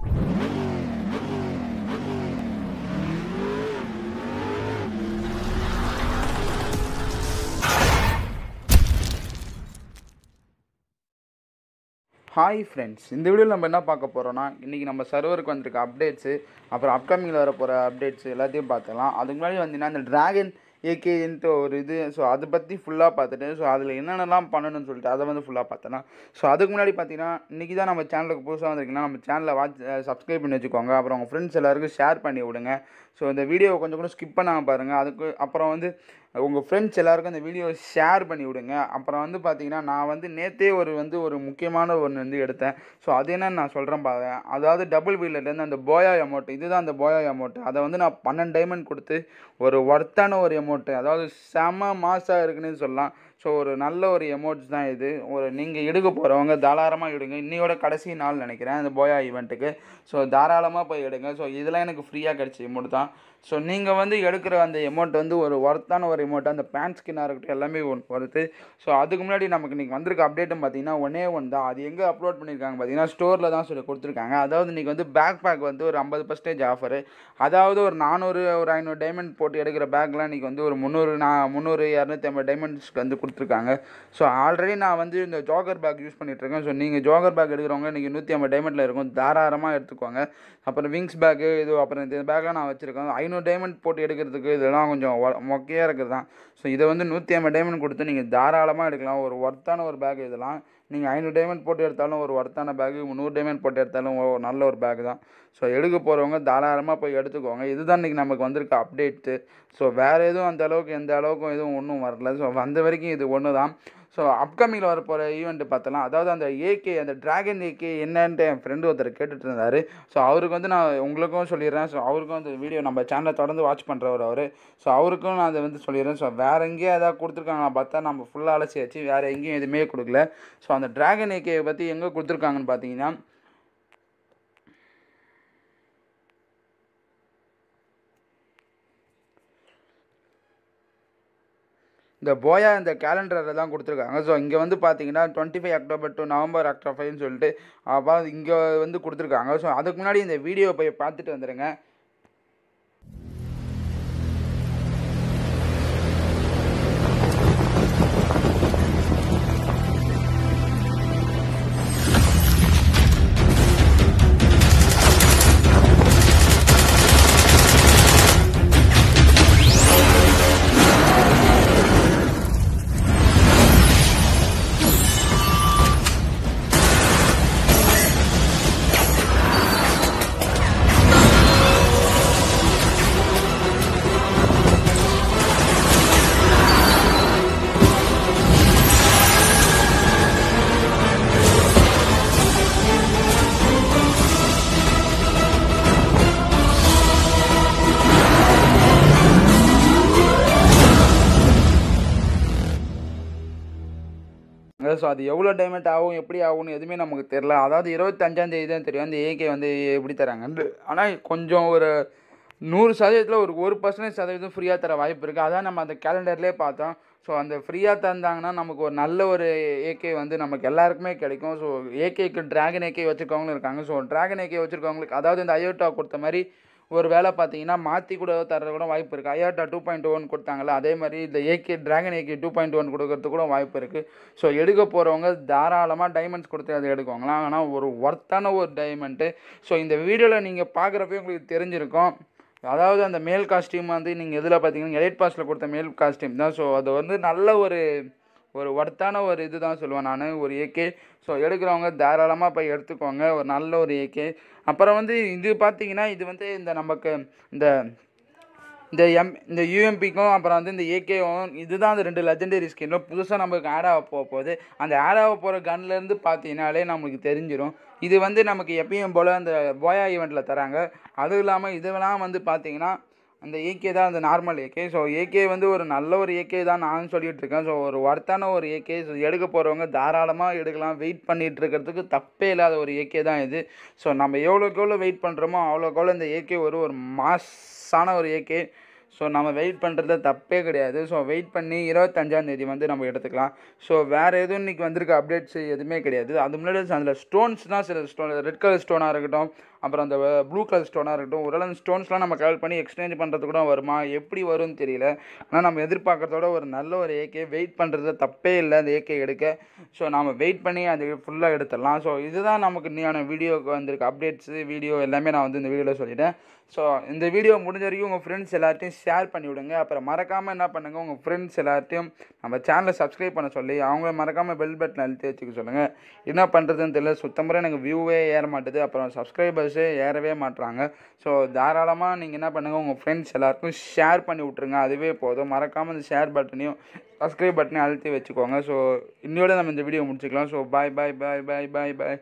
hi friends இந்த வீடியோவில் நம்ம என்ன பார்க்க போகிறோம்னா இன்றைக்கி நம்ம சர்வருக்கு வந்திருக்க அப்டேட்ஸு அப்புறம் அப்கமிங்கில் வர போகிற அப்டேட்ஸ் எல்லாத்தையும் பார்த்துக்கலாம் அதுக்கு முன்னாடி வந்தீங்கன்னா இந்த ட்ராகன் ஏகேன்ட்டு ஒரு இது ஸோ அதை பற்றி ஃபுல்லாக பார்த்துட்டு ஸோ அதில் என்னென்னலாம் பண்ணணும்னு சொல்லிட்டு அதை வந்து ஃபுல்லாக பார்த்தேன்னா ஸோ அதுக்கு முன்னாடி பார்த்தீங்கன்னா இன்றைக்கி தான் நம்ம சேனலுக்கு புதுசாக வந்திருக்கீங்கன்னா நம்ம சேனலை வாட்ச் சப்ஸ்கிரைப் பண்ணி வச்சுக்கோங்க அப்புறம் உங்கள் ஃப்ரெண்ட்ஸ் எல்லாருக்கும் ஷேர் பண்ணி விடுங்க ஸோ இந்த வீடியோவை கொஞ்சம் கூட ஸ்கிப் பண்ணாமல் பாருங்கள் அதுக்கு அப்புறம் வந்து உங்கள் ஃப்ரெண்ட்ஸ் எல்லாருக்கும் அந்த வீடியோ ஷேர் பண்ணி விடுங்க அப்புறம் வந்து பார்த்தீங்கன்னா நான் வந்து நேற்றே ஒரு வந்து ஒரு முக்கியமான ஒன்று வந்து எடுத்தேன் ஸோ அது என்னன்னு நான் சொல்கிறேன் பாருங்க அதாவது டபுள் வீலர்லேருந்து அந்த போயா அமௌண்ட் இதுதான் அந்த போயா எமௌண்ட் அதை வந்து நான் பன்னெண்டு டைமண்ட் கொடுத்து ஒரு ஒர்த்தான ஒரு அமௌண்ட்டு அதாவது செம மாசாக இருக்குன்னு சொல்லலாம் ஸோ ஒரு நல்ல ஒரு எமோட்ஸ் தான் இது ஒரு நீங்கள் எடுக்க போகிறவங்க தாராளமாக எடுங்க இன்னையோட கடைசி நாள் நினைக்கிறேன் அந்த போயா ஈவெண்ட்டுக்கு ஸோ தாராளமாக போய் எடுங்க ஸோ இதெல்லாம் எனக்கு ஃப்ரீயாக கிடச்சி எமௌண்ட் தான் ஸோ நீங்கள் வந்து எடுக்கிற அந்த எமௌண்ட் வந்து ஒரு ஒர்த்தான ஒரு எமௌண்ட் அந்த பேண்ட் ஸ்கின்னாக இருக்கட்டும் எல்லாமே ஒன் வருது ஸோ அதுக்கு முன்னாடி நமக்கு இன்றைக்கி வந்திருக்க அப்டேட்டும் பார்த்தீங்கன்னா ஒன்னே ஒன் தான் அது எங்கே அப்லோட் பண்ணியிருக்காங்க பார்த்தீங்கன்னா ஸ்டோரில் தான் சொல்லி கொடுத்துருக்காங்க அதாவது இன்றைக்கி வந்து பேக் பேக் வந்து ஒரு ஐம்பது பர்சன்டேஜ் ஆஃபரு அதாவது ஒரு நானூறு ஒரு ஐநூறு டைமண்ட் போட்டு எடுக்கிற பேக்லாம் இன்றைக்கி வந்து ஒரு முந்நூறு நான் முந்நூறு இரநூத்தி ஐம்பது டைமண்ட்ஸ்க்கு வந்து கொடுத்துருக்காங்க ஸோ ஆல்ரெடி நான் வந்து இந்த ஜாகர் பேக் யூஸ் பண்ணிகிட்ருக்கேன் ஸோ நீங்கள் ஜாகர் பேக் எடுக்கிறவங்க இன்றைக்கி நூற்றி ஐம்பது டைமண்டில் இருக்கும் தாராளமாக எடுத்துக்கோங்க அப்புறம் விங்ஸ் பேக்கு இது அப்புறம் இந்த பேக்கெலாம் நான் வச்சுருக்கேன் ஐநூறு டைமண்ட் போட்டு எடுக்கிறதுக்கு இதெல்லாம் கொஞ்சம் மொக்கையாக இருக்கிறது தான் ஸோ இதை வந்து நூற்றி ஐம்பது டைமண்ட் கொடுத்து நீங்கள் தாராளமாக எடுக்கலாம் ஒரு ஒர்த்தான ஒரு பேக் இதெல்லாம் நீங்கள் ஐநூறு டைமண்ட் போட்டு எடுத்தாலும் ஒரு ஒர்த்தான பேக்கு நூறு டைமண்ட் போட்டு எடுத்தாலும் நல்ல ஒரு பேக் தான் ஸோ எடுக்க போகிறவங்க தாராளமாக போய் எடுத்துக்கோங்க இதுதான் இன்றைக்கி நமக்கு வந்திருக்க அப்டேட்டு ஸோ வேறு எதுவும் அந்த அளவுக்கு எந்த அளவுக்கும் எதுவும் ஒன்றும் வரல ஸோ வந்த வரைக்கும் இது ஒன்று தான் ஸோ அப்கமிங்கில் வரப்போகிற ஈவெண்ட்டு பார்த்தலாம் அதாவது அந்த ஏகே அந்த ட்ராகன் ஏகே என்னன்ட்டு என் ஃப்ரெண்டு ஒருத்தர் கேட்டுட்டு இருந்தார் ஸோ அவருக்கு வந்து நான் உங்களுக்கும் சொல்லிடுறேன் ஸோ அவருக்கும் அந்த வீடியோ நம்ம சேனலை தொடர்ந்து வாட்ச் பண்ணுறவர் அவர் ஸோ அவருக்கும் நான் அதை வந்து சொல்லிடுறேன் ஸோ வேறு எங்கேயே ஏதாவது கொடுத்துருக்காங்க பார்த்தா நம்ம ஃபுல்லாக அலசி வச்சு வேறு எங்கேயும் எதுவுமே கொடுக்கல ஸோ அந்த ட்ராகன் ஏகேயை பற்றி எங்கே கொடுத்துருக்காங்கன்னு பார்த்தீங்கன்னா இந்த போயா இந்த கேலண்டரில் தான் கொடுத்துருக்காங்க ஸோ இங்கே வந்து பார்த்தீங்கன்னா twenty five October to November அக்டோபர்னு சொல்லிட்டு அப்போ இங்கே வந்து கொடுத்துருக்காங்க ஸோ அதுக்கு முன்னாடி இந்த வீடியோ போய் பார்த்துட்டு வந்துடுங்க ஸோ அது எவ்வளோ டேமேஜ் ஆகும் எப்படி ஆகும்னு எதுவுமே நமக்கு தெரில அதாவது இருபத்தஞ்சாந்தேதி தான் தெரியும் அந்த ஏகே வந்து எப்படி தராங்கன்ட்டு ஆனால் கொஞ்சம் ஒரு நூறு சதவீதத்தில் ஒரு ஒரு பர்சன்டேஜ் சதவீதம் ஃப்ரீயாக தர வாய்ப்பு இருக்குது அதான் நம்ம அந்த கேலண்டர்லேயே பார்த்தோம் ஸோ அந்த ஃப்ரீயாக தந்தாங்கன்னா நமக்கு ஒரு நல்ல ஒரு ஏகே வந்து நமக்கு எல்லாருக்குமே கிடைக்கும் ஸோ ஏகேக்கு ட்ராகன் ஏகே வச்சுருக்கவங்களும் இருக்காங்க ஸோ ட்ராகன் ஏகே வச்சுருக்கவங்களுக்கு அதாவது இந்த அயோட்டா கொடுத்த மாதிரி ஒரு வேலை பார்த்தீங்கன்னா மாற்றி கூட தர கூட வாய்ப்பு இருக்குது ஐஆர்டா டூ பாயிண்ட் ஒன் கொடுத்தாங்கல்ல அதே மாதிரி இந்த AK dragon AK two point one கொடுக்கறதுக்கு கூட வாய்ப்பு இருக்குது ஸோ எடுக்க போகிறவங்க தாராளமாக டைமண்ட்ஸ் கொடுத்து அதை எடுக்குவாங்களாம் ஆனால் ஒரு ஒர்த்தான ஒரு டைமண்ட்டு ஸோ இந்த வீடியோவில் நீங்கள் பார்க்குறப்பே உங்களுக்கு தெரிஞ்சிருக்கும் அதாவது அந்த மேல் காஸ்டியூம் வந்து நீங்கள் எதில் பார்த்தீங்கன்னா எலைட் பாஸில் கொடுத்த மேல் காஸ்டியூம் தான் ஸோ அது வந்து நல்ல ஒரு ஒரு ஒர்த்தான ஒரு இது தான் சொல்லுவேன் நான் ஒரு ஏகே ஸோ எடுக்கிறவங்க தாராளமாக போய் எடுத்துக்கோங்க ஒரு நல்ல ஒரு ஏகே அப்புறம் வந்து இது பார்த்தீங்கன்னா இது வந்து இந்த நமக்கு இந்த இந்த எம் இந்த யூஎம்பிக்கும் அப்புறம் வந்து இந்த ஏகேவும் இதுதான் அந்த ரெண்டு லெஜெண்டரி ஸ்கின்னும் புதுசாக நமக்கு ஆட் ஆக போக போகுது அந்த ஆட் ஆக போகிற கன்லேருந்து பார்த்தீங்கனாலே நம்மளுக்கு தெரிஞ்சிடும் இது வந்து நமக்கு எப்பயும் போல் அந்த போயா ஈவெண்ட்டில் தராங்க அதுவும் இல்லாமல் இதுவெல்லாம் வந்து பார்த்திங்கன்னா அந்த ஏகே தான் அந்த நார்மல் ஏகே ஸோ ஏகே வந்து ஒரு நல்ல ஒரு ஏகே தான் நான் சொல்லிகிட்டு இருக்கேன் ஸோ ஒரு ஒர்த்தான ஒரு ஏகே எடுக்க போகிறவங்க தாராளமாக எடுக்கலாம் வெயிட் பண்ணிகிட்டு இருக்கிறதுக்கு தப்பே இல்லாத ஒரு ஏகே தான் இது ஸோ நம்ம எவ்வளோக்கு எவ்வளோ வெயிட் பண்ணுறோமோ அவ்வளோக்கு எவ்வளோ இந்த ஏகே ஒரு ஒரு மாஸான ஒரு ஏகே ஸோ நம்ம வெயிட் பண்ணுறது தப்பே கிடையாது ஸோ வெயிட் பண்ணி இருபத்தஞ்சாந்தேதி வந்து நம்ம எடுத்துக்கலாம் ஸோ வேறு எதுவும் இன்றைக்கி வந்திருக்க அப்டேட்ஸ் எதுவுமே கிடையாது அது முன்னாடி அதில் ஸ்டோன்ஸ் தான் சில ஸ்டோன் ரெட் கலர் ஸ்டோனாக இருக்கட்டும் அப்புறம் அந்த ப்ளூ கலர் ஸ்டோனாக இருக்கட்டும் ஒரு அளவு ஸ்டோன்ஸ்லாம் நம்ம கலெக்ட் பண்ணி எக்ஸ்சேஞ்ச் பண்ணுறது கூட வருமா எப்படி வரும்னு தெரியல ஆனால் நம்ம எதிர்பார்க்குறதோட ஒரு நல்ல ஒரு ஏகே வெயிட் பண்ணுறது தப்பே இல்லை அந்த ஏகே எடுக்க ஸோ நம்ம வெயிட் பண்ணி அது ஃபுல்லாக எடுத்துடலாம் ஸோ இதுதான் நமக்கு இன்னையான வீடியோவுக்கு வந்திருக்கு அப்டேட்ஸு வீடியோ எல்லாமே நான் வந்து இந்த வீடியோவில் சொல்லிட்டேன் ஸோ இந்த வீடியோ முடிஞ்ச வரைக்கும் உங்கள் ஃப்ரெண்ட்ஸ் எல்லாத்தையும் ஷேர் பண்ணி விடுங்க அப்புறம் மறக்காமல் என்ன பண்ணுங்கள் உங்கள் ஃப்ரெண்ட்ஸ் எல்லாத்தையும் நம்ம சேனலை சப்ஸ்கிரைப் பண்ண சொல்லி அவங்கள மறக்காமல் பெல் பட்டன் அழுத்தி வச்சுக்க சொல்லுங்கள் என்ன பண்ணுறதுன்னு தெரியல முறை எனக்கு வியூவே ஏற மாட்டேது அப்புறம் சப்ஸ்கிரைபர் ஃபாலோவர்ஸே ஏறவே மாட்டுறாங்க ஸோ தாராளமாக நீங்கள் என்ன பண்ணுங்கள் உங்கள் ஃப்ரெண்ட்ஸ் எல்லாருக்கும் ஷேர் பண்ணி விட்ருங்க அதுவே போதும் மறக்காமல் அந்த ஷேர் பட்டனையும் சப்ஸ்கிரைப் பட்டனையும் அழுத்தி வச்சுக்கோங்க ஸோ இன்னையோட நம்ம இந்த வீடியோ முடிச்சுக்கலாம் ஸோ பாய் பாய் பாய் பாய் பாய் பாய்